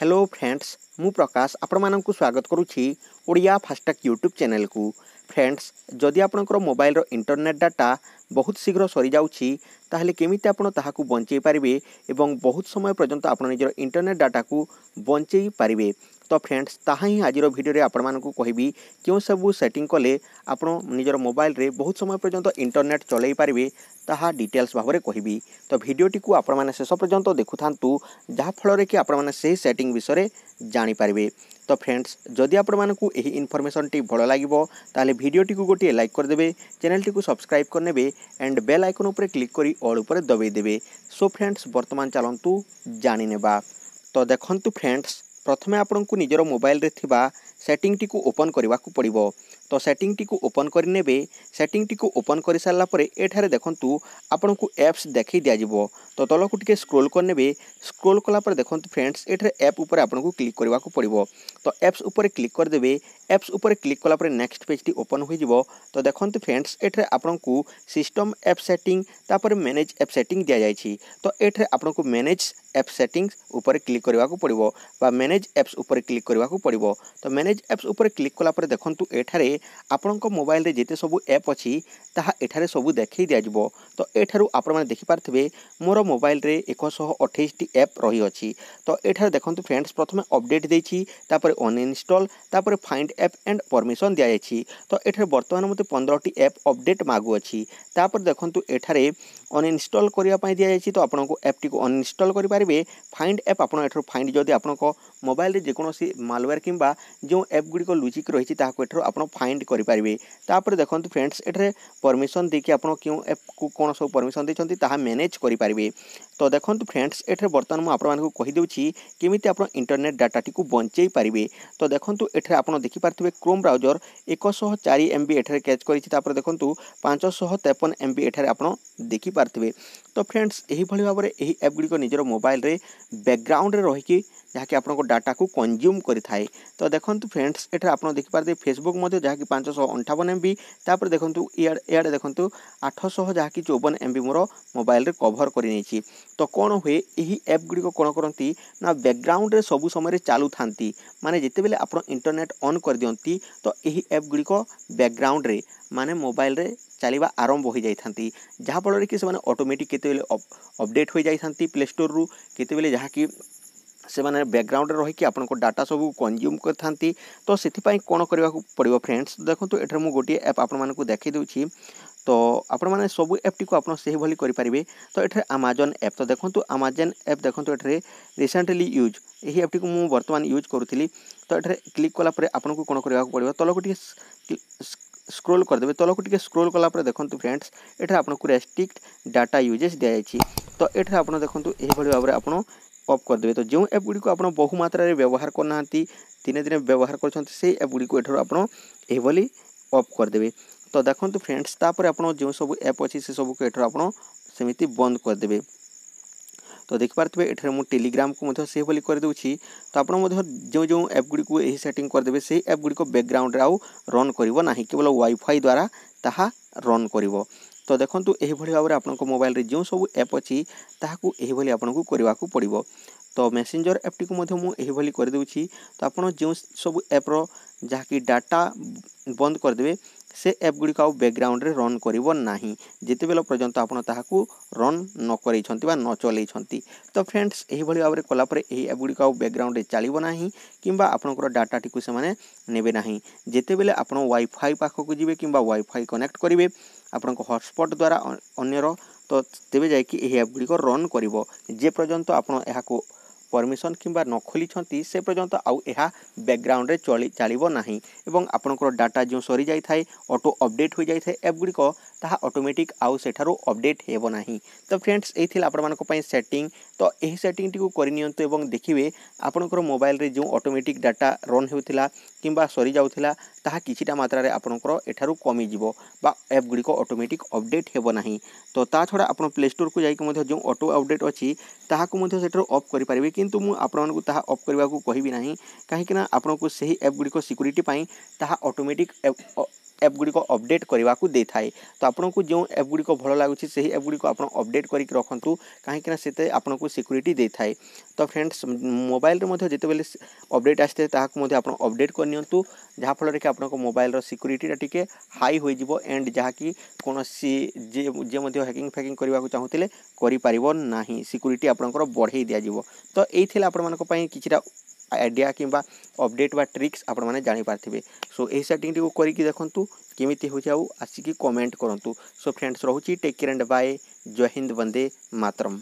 hello friends ମୁଁ ପ୍ରକାଶ ଆପଣମାନଙ୍କୁ ସ୍ୱାଗତ କରୁଛି ଓଡ଼ିଆ ଫାଷ୍ଟଟ୍ୟାଗ୍ ୟୁଟ୍ୟୁବ୍ ଚ୍ୟାନେଲ୍କୁ ଫ୍ରେଣ୍ଡସ୍ ଯଦି ଆପଣଙ୍କର ମୋବାଇଲର ଇଣ୍ଟରନେଟ୍ ଡାଟା ବହୁତ ଶୀଘ୍ର ସରିଯାଉଛି ତାହେଲେ କେମିତି ଆପଣ ତାହାକୁ ବଞ୍ଚାଇ ପାରିବେ ଏବଂ ବହୁତ ସମୟ ପର୍ଯ୍ୟନ୍ତ ଆପଣ ନିଜର ଇଣ୍ଟରନେଟ୍ ଡାଟାକୁ ବଞ୍ଚାଇ ପାରିବେ तो फ्रेंड्स ताज भिडियो आपण को कह सब सेटिंग कले आप निजर मोबाइल रे बहुत समय पर्यंत इंटरनेट चल पारे ता डिटेल्स भाव में कह तो भिडियोटी को आपने शेष पर्यंत देखु था जहाँफल कि आपने से विषय जापर तो फ्रेंड्स जदि आपण को यही इनफर्मेसन टी भल लगे भिडियोटी को गोटे लाइक करदे चैनल टी सब्सक्राइब करने एंड बेल आइकन उपर क्लिक अल्प दबाई देते सो फ्रेंड्स बर्तमान चलतु जाणने तो देखु फ्रेंड्स प्रथम आपण को निजर मोबाइल में ସେଟିଂଟିକୁ ଓପନ୍ କରିବାକୁ ପଡ଼ିବ ତ ସେଟିଂଟିକୁ ଓପନ୍ କରିନେବେ ସେଟିଂଟିକୁ ଓପନ୍ କରିସାରିଲା ପରେ ଏଠାରେ ଦେଖନ୍ତୁ ଆପଣଙ୍କୁ ଆପ୍ସ ଦେଖାଇ ଦିଆଯିବ ତ ତଳକୁ ଟିକେ ସ୍କ୍ରୋଲ୍ କରିନେବେ ସ୍କ୍ରୋଲ୍ କଲା ପରେ ଦେଖନ୍ତୁ ଫ୍ରେଣ୍ଡସ୍ ଏଠାରେ ଆପ୍ ଉପରେ ଆପଣଙ୍କୁ କ୍ଲିକ୍ କରିବାକୁ ପଡ଼ିବ ତ ଆପ୍ସ ଉପରେ କ୍ଲିକ୍ କରିଦେବେ ଆପ୍ସ ଉପରେ କ୍ଲିକ୍ କଲା ପରେ ନେକ୍ସଟ ପେଜ୍ଟି ଓପନ୍ ହୋଇଯିବ ତ ଦେଖନ୍ତୁ ଫ୍ରେଣ୍ଡସ୍ ଏଠାରେ ଆପଣଙ୍କୁ ସିଷ୍ଟମ୍ ଆପ୍ ସେଟିଂ ତାପରେ ମ୍ୟାନେଜ୍ ଆପ୍ ସେଟିଂ ଦିଆଯାଇଛି ତ ଏଠାରେ ଆପଣଙ୍କୁ ମ୍ୟାନେଜ୍ ଆପ୍ ସେଟିଂସ୍ ଉପରେ କ୍ଲିକ୍ କରିବାକୁ ପଡ଼ିବ ବା ମ୍ୟାନେଜ୍ ଆପ୍ସ ଉପରେ କ୍ଲିକ୍ କରିବାକୁ ପଡ଼ିବ ତ ମ୍ୟାନେଜ୍ ମ୍ୟାନେଜ୍ ଆପ୍ସ ଉପରେ କ୍ଲିକ୍ କଲାପରେ ଦେଖନ୍ତୁ ଏଠାରେ ଆପଣଙ୍କ ମୋବାଇଲରେ ଯେତେ ସବୁ ଆପ୍ ଅଛି ତାହା ଏଠାରେ ସବୁ ଦେଖାଇ ଦିଆଯିବ ତ ଏଠାରୁ ଆପଣମାନେ ଦେଖିପାରୁଥିବେ ମୋର ମୋବାଇଲରେ ଏକଶହ ଅଠେଇଶଟି ଆପ୍ ରହିଅଛି ତ ଏଠାରେ ଦେଖନ୍ତୁ ଫ୍ରେଣ୍ଡସ୍ ପ୍ରଥମେ ଅପଡ଼େଟ୍ ଦେଇଛି ତାପରେ ଅନଇନଷ୍ଟଲ୍ ତାପରେ ଫାଇଣ୍ଡ ଆପ୍ ଆଣ୍ଡ ପରମିସନ୍ ଦିଆଯାଇଛି ତ ଏଠାରେ ବର୍ତ୍ତମାନ ମୋତେ ପନ୍ଦରଟି ଆପ୍ ଅପଡ଼େଟ୍ ମାଗୁଅଛି ତାପରେ ଦେଖନ୍ତୁ ଏଠାରେ ଅନଇନଷ୍ଟଲ୍ କରିବା ପାଇଁ ଦିଆଯାଇଛି ତ ଆପଣଙ୍କୁ ଆପ୍ଟିକୁ ଅନଇନଷ୍ଟଲ୍ କରିପାରିବେ ଫାଇଣ୍ଡ ଆପ୍ ଆପଣ ଏଠାରୁ ଫାଇଣ୍ଡ ଯଦି ଆପଣଙ୍କ ମୋବାଇଲରେ ଯେକୌଣସି ମାଲୱେୟାର କିମ୍ବା ଯେଉଁ ଯେଉଁ ଆପ୍ ଗୁଡ଼ିକ ଲୁଚିକି ରହିଛି ତାହାକୁ ଏଠାରୁ ଆପଣ ଫାଇଣ୍ଡ କରିପାରିବେ ତାପରେ ଦେଖନ୍ତୁ ଫ୍ରେଣ୍ଡସ୍ ଏଠାରେ ପରମିସନ୍ ଦେଇକି ଆପଣ କେଉଁ ଆପ୍କୁ କ'ଣ ସବୁ ପରମିସନ୍ ଦେଇଛନ୍ତି ତାହା ମ୍ୟାନେଜ୍ କରିପାରିବେ ତ ଦେଖନ୍ତୁ ଫ୍ରେଣ୍ଡସ୍ ଏଠାରେ ବର୍ତ୍ତମାନ ମୁଁ ଆପଣମାନଙ୍କୁ କହିଦେଉଛି କେମିତି ଆପଣ ଇଣ୍ଟରନେଟ୍ ଡାଟାଟିକୁ ବଞ୍ଚାଇ ପାରିବେ ତ ଦେଖନ୍ତୁ ଏଠାରେ ଆପଣ ଦେଖିପାରୁଥିବେ କ୍ରୋମ୍ ବ୍ରାଉଜର ଏକଶହ ଚାରି ଏମ୍ ବି ଏଠାରେ କ୍ୟାଚ୍ କରିଛି ତାପରେ ଦେଖନ୍ତୁ ପାଞ୍ଚଶହ ତେପନ ଏମ୍ ବି ଏଠାରେ ଆପଣ ଦେଖିପାରୁଥିବେ ତ ଫ୍ରେଣ୍ଡସ୍ ଏହିଭଳି ଭାବରେ ଏହି ଆପ୍ ଗୁଡ଼ିକ ନିଜର ମୋବାଇଲରେ ବ୍ୟାକଗ୍ରାଉଣ୍ଡରେ ରହିକି ଯାହାକି ଆପଣଙ୍କ ଡାଟାକୁ କନଜ୍ୟୁମ୍ କରିଥାଏ ତ ଦେଖନ୍ତୁ ফ্রেন্ডস এটার আপনার দেখিপারে ফেসবুক মধ্যে যাকি পাঁচশহ অঠাবন এমবি তাপরে দেখুন ইয়াড়ে দেখুন আঠশহ যাকি চৌবন এমবি মোর মোবাইলের কভর করে নিয়েছি তো কোণ হুয়ে এই অ্যাপ গুড়ি কোণ করতে না ব্যাকগ্রাউন্ডে সবু সময় চালু থাকে মানে যেতবে আপনার ইন্টরনেট অন করে দিকে তো এই অ্যাপ গুড়ি ব্যাকগ্রাউন্ডে মানে মোবাইলরে ଚାଲିବା ଆରମ୍ଭ ହୋଇଯାଇଥାନ୍ତି ଯାହାଫଳରେ କି ସେମାନେ ଅଟୋମେଟିକ୍ କେତେବେଳେ ଅପଡ଼େଟ୍ ହୋଇଯାଇଥାନ୍ତି ପ୍ଲେ ଷ୍ଟୋର୍ରୁ କେତେବେଳେ ଯାହାକି ସେମାନେ ବ୍ୟାକ୍ଗ୍ରାଉଣ୍ଡରେ ରହିକି ଆପଣଙ୍କ ଡାଟା ସବୁ କନଜ୍ୟୁମ୍ କରିଥାନ୍ତି ତ ସେଥିପାଇଁ କ'ଣ କରିବାକୁ ପଡ଼ିବ ଫ୍ରେଣ୍ଡସ୍ ଦେଖନ୍ତୁ ଏଠାରେ ମୁଁ ଗୋଟିଏ ଆପ୍ ଆପଣମାନଙ୍କୁ ଦେଖାଇ ଦେଉଛି ତ ଆପଣମାନେ ସବୁ ଆପ୍ଟିକୁ ଆପଣ ସେହିଭଳି କରିପାରିବେ ତ ଏଠାରେ ଆମାଜନ୍ ଆପ୍ ତ ଦେଖନ୍ତୁ ଆମାଜନ୍ ଆପ୍ ଦେଖନ୍ତୁ ଏଠାରେ ରିସେଣ୍ଟଲି ୟୁଜ୍ ଏହି ଆପ୍ଟିକୁ ମୁଁ ବର୍ତ୍ତମାନ ୟୁଜ୍ କରୁଥିଲି ତ ଏଠାରେ କ୍ଲିକ୍ କଲା ପରେ ଆପଣଙ୍କୁ କ'ଣ କରିବାକୁ ପଡ଼ିବ ତଳକୁ ଟିକେ ସ୍କ୍ରୋଲ୍ କରିଦେବେ ତଳକୁ ଟିକେ ସ୍କ୍ରୋଲ୍ କଲା ପରେ ଦେଖନ୍ତୁ ଫ୍ରେଣ୍ଡସ୍ ଏଠାରେ ଆପଣଙ୍କୁ ରେଷ୍ଟ୍ରିକ୍ଟ ଡାଟା ୟୁଜେସ୍ ଦିଆଯାଇଛି ତ ଏଠାରେ ଆପଣ ଦେଖନ୍ତୁ ଏହିଭଳି ଭାବରେ ଆପଣ ଅଫ୍ କରିଦେବେ ତ ଯେଉଁ ଆପ୍ ଗୁଡ଼ିକୁ ଆପଣ ବହୁ ମାତ୍ରାରେ ବ୍ୟବହାର କରୁନାହାନ୍ତି ଦିନେ ଦିନେ ବ୍ୟବହାର କରୁଛନ୍ତି ସେଇ ଆପ୍ ଗୁଡ଼ିକୁ ଏଠାରୁ ଆପଣ ଏଭଳି ଅଫ୍ କରିଦେବେ ତ ଦେଖନ୍ତୁ ଫ୍ରେଣ୍ଡସ୍ ତାପରେ ଆପଣ ଯେଉଁ ସବୁ ଆପ୍ ଅଛି ସେ ସବୁକୁ ଏଠାରୁ ଆପଣ ସେମିତି ବନ୍ଦ କରିଦେବେ ତ ଦେଖିପାରୁଥିବେ ଏଠାରେ ମୁଁ ଟେଲିଗ୍ରାମକୁ ମଧ୍ୟ ସେଭଳି କରିଦେଉଛି ତ ଆପଣ ମଧ୍ୟ ଯେଉଁ ଯେଉଁ ଆପ୍ ଗୁଡ଼ିକୁ ଏହି ସେଟିଂ କରିଦେବେ ସେହି ଆପ୍ ଗୁଡ଼ିକ ବ୍ୟାକ୍ଗ୍ରାଉଣ୍ଡରେ ଆଉ ରନ୍ କରିବ ନାହିଁ କେବଳ ୱାଇଫାଇ ଦ୍ୱାରା ତାହା ରନ୍ କରିବ ତ ଦେଖନ୍ତୁ ଏହିଭଳି ଭାବରେ ଆପଣଙ୍କ ମୋବାଇଲରେ ଯେଉଁ ସବୁ ଆପ୍ ଅଛି ତାହାକୁ ଏହିଭଳି ଆପଣଙ୍କୁ କରିବାକୁ ପଡ଼ିବ ତ ମେସେଞ୍ଜର ଆପ୍ଟିକୁ ମଧ୍ୟ ମୁଁ ଏହିଭଳି କରିଦେଉଛି ତ ଆପଣ ଯେଉଁ ସବୁ ଆପ୍ର ଯାହାକି ଡାଟା ବନ୍ଦ କରିଦେବେ ସେ ଆପ୍ ଗୁଡ଼ିକ ଆଉ ବ୍ୟାକ୍ଗ୍ରାଉଣ୍ଡରେ ରନ୍ କରିବ ନାହିଁ ଯେତେବେଳେ ପର୍ଯ୍ୟନ୍ତ ଆପଣ ତାହାକୁ ରନ୍ ନ କରେଇଛନ୍ତି ବା ନ ଚଲେଇଛନ୍ତି ତ ଫ୍ରେଣ୍ଡସ୍ ଏହିଭଳି ଭାବରେ କଲାପରେ ଏହି ଆପ୍ ଗୁଡ଼ିକ ଆଉ ବ୍ୟାକ୍ଗ୍ରାଉଣ୍ଡରେ ଚାଲିବ ନାହିଁ କିମ୍ବା ଆପଣଙ୍କର ଡାଟାଟିକୁ ସେମାନେ ନେବେ ନାହିଁ ଯେତେବେଳେ ଆପଣ ୱାଇଫାଇ ପାଖକୁ ଯିବେ କିମ୍ବା ୱାଇଫାଇ କନେକ୍ଟ କରିବେ ଆପଣଙ୍କ ହଟସ୍ପଟ୍ ଦ୍ୱାରା ଅନ୍ୟର ତ ତେବେ ଯାଇକି ଏହି ଆପ୍ ଗୁଡ଼ିକ ରନ୍ କରିବ ଯେ ପର୍ଯ୍ୟନ୍ତ ଆପଣ ଏହାକୁ ପରମିସନ୍ କିମ୍ବା ନ ଖୋଲିଛନ୍ତି ସେ ପର୍ଯ୍ୟନ୍ତ ଆଉ ଏହା ବ୍ୟାକ୍ଗ୍ରାଉଣ୍ଡରେ ଚଳି ଚାଲିବ ନାହିଁ ଏବଂ ଆପଣଙ୍କର ଡାଟା ଯେଉଁ ସରିଯାଇଥାଏ ଅଟୋ ଅପଡ଼େଟ୍ ହୋଇଯାଇଥାଏ ଆପ୍ ଗୁଡ଼ିକ ତାହା ଅଟୋମେଟିକ୍ ଆଉ ସେଠାରୁ ଅପଡ଼େଟ୍ ହେବ ନାହିଁ ତ ଫ୍ରେଣ୍ଡସ୍ ଏଇ ଥିଲା ଆପଣମାନଙ୍କ ପାଇଁ ସେଟିଂ ତ ଏହି ସେଟିଂଟିକୁ କରିନିଅନ୍ତୁ ଏବଂ ଦେଖିବେ ଆପଣଙ୍କର ମୋବାଇଲରେ ଯେଉଁ ଅଟୋମେଟିକ୍ ଡାଟା ରନ୍ ହେଉଥିଲା କିମ୍ବା ସରିଯାଉଥିଲା ତାହା କିଛିଟା ମାତ୍ରାରେ ଆପଣଙ୍କର ଏଠାରୁ କମିଯିବ ବା ଆପ୍ ଗୁଡ଼ିକ ଅଟୋମେଟିକ୍ ଅପଡ଼େଟ୍ ହେବ ନାହିଁ ତ ତା ଛଡ଼ା ଆପଣ ପ୍ଲେ ଷ୍ଟୋରକୁ ଯାଇକି ମଧ୍ୟ ଯେଉଁ ଅଟୋ ଅପଡ଼େଟ୍ ଅଛି ତାହାକୁ ମଧ୍ୟ ସେଠାରୁ ଅଫ୍ କରିପାରିବେ କି কিন্তু ম আপোনাকো তাহা অফ কৰিবাকো কহিবি নাই কাহি কি না আপোনাকো সেই অ্যাপ গুডি কো সিকিউৰিটি পাই তাহা অটোমেটিক ଆପ୍ ଗୁଡ଼ିକ ଅପଡ଼େଟ୍ କରିବାକୁ ଦେଇଥାଏ ତ ଆପଣଙ୍କୁ ଯେଉଁ ଆପ୍ ଗୁଡ଼ିକ ଭଲ ଲାଗୁଛି ସେହି ଆପ୍ ଗୁଡ଼ିକ ଆପଣ ଅପଡ଼େଟ୍ କରିକି ରଖନ୍ତୁ କାହିଁକିନା ସେତେ ଆପଣଙ୍କୁ ସିକ୍ୟୁରିଟି ଦେଇଥାଏ ତ ଫ୍ରେଣ୍ଡସ୍ ମୋବାଇଲରେ ମଧ୍ୟ ଯେତେବେଳେ ଅପଡ଼େଟ୍ ଆସିଥାଏ ତାହାକୁ ମଧ୍ୟ ଆପଣ ଅପଡ଼େଟ୍ କରିନିଅନ୍ତୁ ଯାହାଫଳରେ କି ଆପଣଙ୍କ ମୋବାଇଲର ସିକ୍ୟୁରିଟିଟା ଟିକେ ହାଇ ହୋଇଯିବ ଏଣ୍ଡ ଯାହାକି କୌଣସି ଯିଏ ମଧ୍ୟ ହ୍ୟାକିଂ ଫ୍ୟାକିଂ କରିବାକୁ ଚାହୁଁଥିଲେ କରିପାରିବ ନାହିଁ ସିକ୍ୟୁରିଟି ଆପଣଙ୍କର ବଢ଼େଇ ଦିଆଯିବ ତ ଏଇ ଥିଲା ଆପଣମାନଙ୍କ ପାଇଁ କିଛିଟା आईडिया किपडेट बा ट्रिक्स आपने जापारे सो यही सेटिंग टी कर देखूँ किमी होसिकी कमेंट करूँ सो फ्रेंड्स रोचे टेक् केयर एंड बाय जय हिंद वंदे मातरम